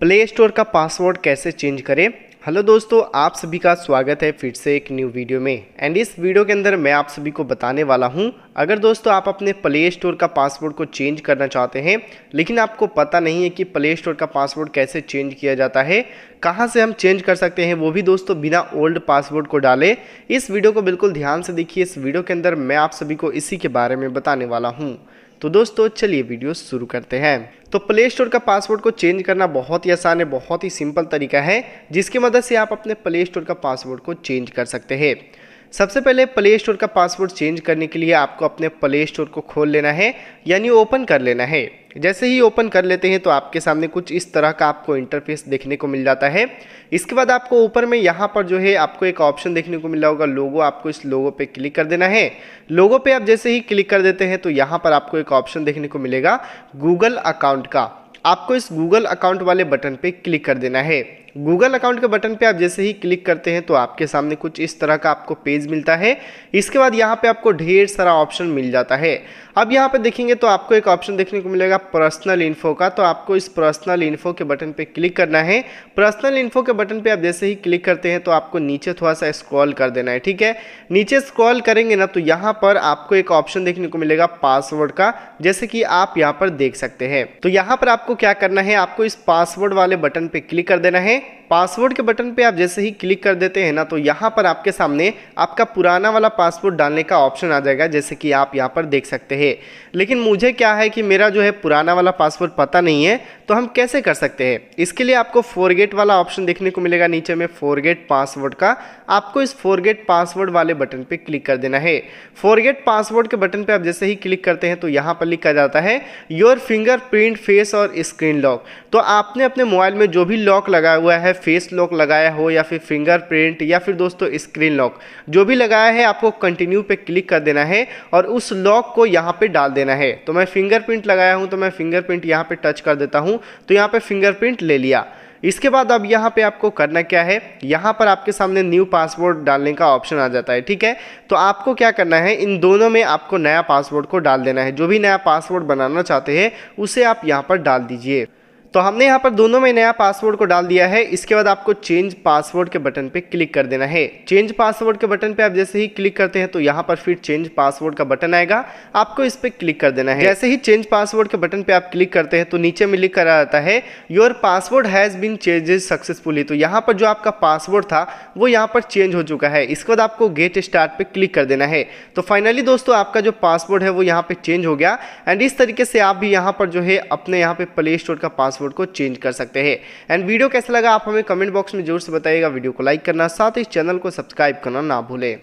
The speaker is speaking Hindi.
प्ले स्टोर का पासवर्ड कैसे चेंज करें हेलो दोस्तों आप सभी का स्वागत है फिर से एक न्यू वीडियो में एंड इस वीडियो के अंदर मैं आप सभी को बताने वाला हूं अगर दोस्तों आप अपने प्ले स्टोर का पासवर्ड को चेंज करना चाहते हैं लेकिन आपको पता नहीं है कि प्ले स्टोर का पासवर्ड कैसे चेंज किया जाता है कहां से हम चेंज कर सकते हैं वो भी दोस्तों बिना ओल्ड पासवर्ड को डाले इस वीडियो को बिल्कुल ध्यान से देखिए इस वीडियो के अंदर मैं आप सभी को इसी के बारे में बताने वाला हूँ तो दोस्तों चलिए वीडियो शुरू करते हैं तो प्ले स्टोर का पासवर्ड को चेंज करना बहुत ही आसान है बहुत ही सिंपल तरीका है जिसकी मदद से आप अपने प्ले स्टोर का पासवर्ड को चेंज कर सकते हैं सबसे पहले प्ले स्टोर का पासवर्ड चेंज करने के लिए आपको अपने प्ले स्टोर को खोल लेना है यानी ओपन कर लेना है जैसे ही ओपन कर लेते हैं तो आपके सामने कुछ इस तरह का आपको इंटरफेस देखने को मिल जाता है इसके बाद आपको ऊपर में यहाँ पर जो है आपको एक ऑप्शन देखने को मिल रहा होगा लोगो आपको इस लोगो पे क्लिक कर देना है लोगो पे आप जैसे ही क्लिक कर देते हैं तो यहाँ पर आपको एक ऑप्शन देखने को मिलेगा गूगल अकाउंट का आपको इस गूगल अकाउंट वाले बटन पर क्लिक कर देना है गूगल अकाउंट के बटन पे आप जैसे ही क्लिक करते हैं तो आपके सामने कुछ इस तरह का आपको पेज मिलता है इसके बाद यहाँ पे आपको ढेर सारा ऑप्शन मिल जाता है अब यहाँ पे देखेंगे तो आपको एक ऑप्शन देखने को मिलेगा पर्सनल इन्फो का तो आपको इस पर्सनल इन्फो के बटन पे क्लिक करना है पर्सनल इन्फो के बटन पे आप जैसे ही क्लिक करते हैं तो आपको नीचे थोड़ा सा स्क्रॉल कर देना है ठीक है नीचे स्क्रॉल करेंगे ना तो यहाँ पर आपको एक ऑप्शन देखने को मिलेगा पासवर्ड का जैसे कि आप यहाँ पर देख सकते हैं तो यहाँ पर आपको क्या करना है आपको इस पासवर्ड वाले बटन पर क्लिक कर देना है okay ¿Eh? पासवर्ड के बटन पे आप जैसे ही क्लिक कर देते हैं ना तो यहाँ पर आपके सामने आपका पुराना वाला पासवर्ड डालने का ऑप्शन आ जाएगा जैसे कि आप यहाँ पर देख सकते हैं लेकिन मुझे क्या है कि मेरा जो है पुराना वाला पासवर्ड पता नहीं है तो हम कैसे कर सकते हैं इसके लिए आपको फोरगेट वाला ऑप्शन देखने को मिलेगा नीचे में फोरगेट पासवर्ड का आपको इस फोरगेट पासवर्ड वाले बटन पर क्लिक कर देना है फोरगेट पासवर्ड के बटन पर आप जैसे ही क्लिक करते हैं तो यहाँ पर लिखा जाता है योर प्रिंट फेस और स्क्रीन लॉक तो आपने अपने मोबाइल में जो भी लॉक लगाया हुआ है फेस लॉक लगाया हो या फिर फिंगरप्रिंट या फिर दोस्तों स्क्रीन लॉक जो भी लगाया है आपको कंटिन्यू पे क्लिक कर देना है और उस लॉक को यहाँ पे डाल देना है तो मैं फिंगरप्रिंट लगाया हूँ तो मैं फिंगरप्रिंट यहाँ पे टच कर देता हूँ तो यहाँ पे फिंगरप्रिंट ले लिया इसके बाद अब यहाँ पे आपको करना क्या है यहाँ पर आपके सामने न्यू पासवर्ड डालने का ऑप्शन आ जाता है ठीक है तो आपको क्या करना है इन दोनों में आपको नया पासवर्ड को डाल देना है जो भी नया पासवर्ड बनाना चाहते हैं उसे आप यहाँ पर डाल दीजिए तो हमने यहाँ पर दोनों में नया पासवर्ड को डाल दिया है इसके बाद आपको चेंज पासवर्ड के बटन पे क्लिक कर देना है चेंज पासवर्ड के बटन पे आप जैसे ही क्लिक करते हैं तो यहाँ पर फिर चेंज पासवर्ड का बटन आएगा आपको इस पर क्लिक कर देना है जैसे ही चेंज पासवर्ड के बटन पे आप क्लिक करते हैं तो नीचे में लिख कर आता है your password has been changes successfully तो यहाँ पर जो आपका पासवर्ड था वो यहाँ पर चेंज हो चुका है इसके बाद आपको गेट स्टार्ट पर क्लिक कर देना है तो फाइनली दोस्तों आपका जो पासवर्ड है वो यहाँ पर चेंज हो गया एंड इस तरीके से आप भी यहाँ पर जो है अपने यहाँ पर प्ले स्टोर का पासवर्ड पासवर्ड को चेंज कर सकते हैं एंड वीडियो कैसा लगा आप हमें कमेंट बॉक्स में जोर से बताइएगा वीडियो को लाइक करना साथ ही चैनल को सब्सक्राइब करना ना भूलें